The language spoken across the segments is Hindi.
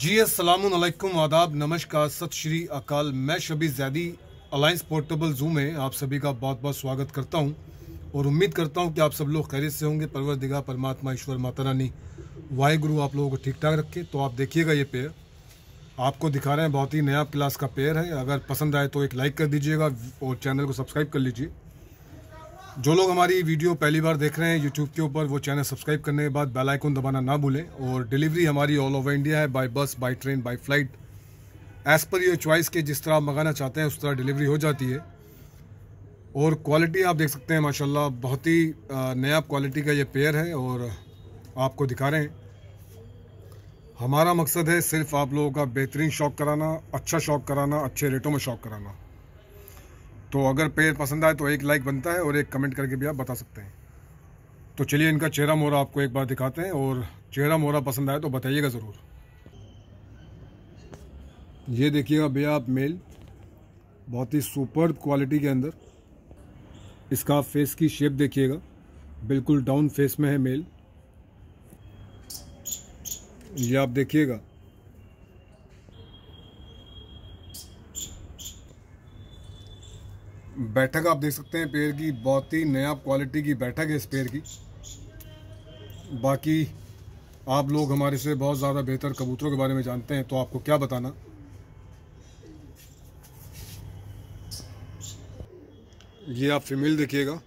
जी असलकुम आदाब नमस्कार सत श्री अकाल मैं शबी जैदी अलायंस पोर्टेबल जू में आप सभी का बहुत बहुत स्वागत करता हूं और उम्मीद करता हूं कि आप सब लोग खैरियत से होंगे परवर दिगा परमात्मा ईश्वर माता रानी वाहेगुरु आप लोगों को ठीक ठाक रखे तो आप देखिएगा ये पेयर आपको दिखा रहे हैं बहुत ही नया क्लास का पेयर है अगर पसंद आए तो एक लाइक कर दीजिएगा और चैनल को सब्सक्राइब कर लीजिए जो लोग हमारी वीडियो पहली बार देख रहे हैं यूट्यूब के ऊपर वो चैनल सब्सक्राइब करने के बाद बेल आइकन दबाना ना भूलें और डिलीवरी हमारी ऑल ओवर इंडिया है by bus by train by flight as per your choice के जिस तरह आप मंगाना चाहते हैं उस तरह डिलीवरी हो जाती है और क्वालिटी आप देख सकते हैं माशाल्लाह बहुत ही नया क्वालिटी का ये पेयर है और आपको दिखा रहे हैं हमारा मकसद है सिर्फ आप लोगों का बेहतरीन शौक कराना अच्छा शौक कराना अच्छे रेटों में शौक कराना तो अगर पेड़ पसंद आए तो एक लाइक बनता है और एक कमेंट करके भी आप बता सकते हैं तो चलिए इनका चेहरा मोरा आपको एक बार दिखाते हैं और चेहरा मोरा पसंद आए तो बताइएगा ज़रूर ये देखिएगा भैया आप मेल बहुत ही सुपर क्वालिटी के अंदर इसका फेस की शेप देखिएगा बिल्कुल डाउन फेस में है मेल ये आप देखिएगा बैठक आप देख सकते हैं पेड़ की बहुत ही नया क्वालिटी की बैठक है इस पेड़ की बाकी आप लोग हमारे से बहुत ज़्यादा बेहतर कबूतरों के बारे में जानते हैं तो आपको क्या बताना ये आप फीमेल देखिएगा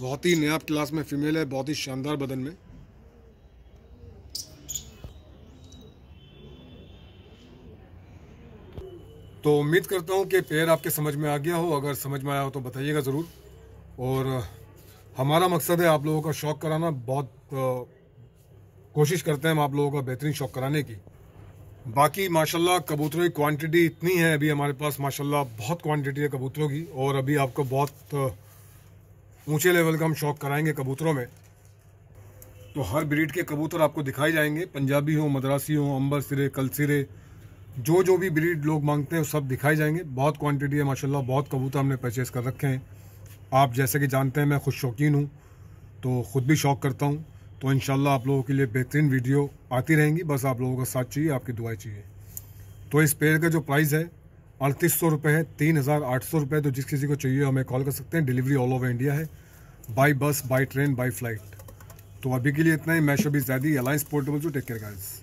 बहुत ही नया क्लास में फीमेल है बहुत ही शानदार बदन में तो उम्मीद करता हूँ कि पेयर आपके समझ में आ गया हो अगर समझ में आया हो तो बताइएगा ज़रूर और हमारा मकसद है आप लोगों का शौक कराना बहुत कोशिश करते हैं हम आप लोगों का बेहतरीन शौक कराने की बाकी माशाल्लाह कबूतरों की क्वांटिटी इतनी है अभी हमारे पास माशाल्लाह बहुत क्वांटिटी है कबूतरों की और अभी आपको बहुत ऊंचे लेवल का हम शौक कराएंगे कबूतरों में तो हर ब्रीड के कबूतर आपको दिखाए जाएंगे पंजाबी हों मद्रासी हों अंबर सिरे कल सिरे जो जो भी ब्रीड लोग मांगते हैं वो सब दिखाई जाएंगे बहुत क्वांटिटी है माशाल्लाह बहुत कबूतर हमने परचेज़ कर रखे हैं आप जैसे कि जानते हैं मैं खुद शौकीन हूँ तो ख़ुद भी शौक करता हूँ तो इन आप लोगों के लिए बेहतरीन वीडियो आती रहेंगी बस आप लोगों का साथ चाहिए आपकी दुआई चाहिए तो इस पेड़ का जो प्राइस है अड़तीस सौ रुपये है तीन हज़ार आठ सौ रुपये तो जिस किसी को चाहिए हमें कॉल कर सकते हैं डिलीवरी ऑल ओवर इंडिया है by bus by train by flight तो अभी के लिए इतना ही मैं Shabi Zaidi Alliance Portable to take care guides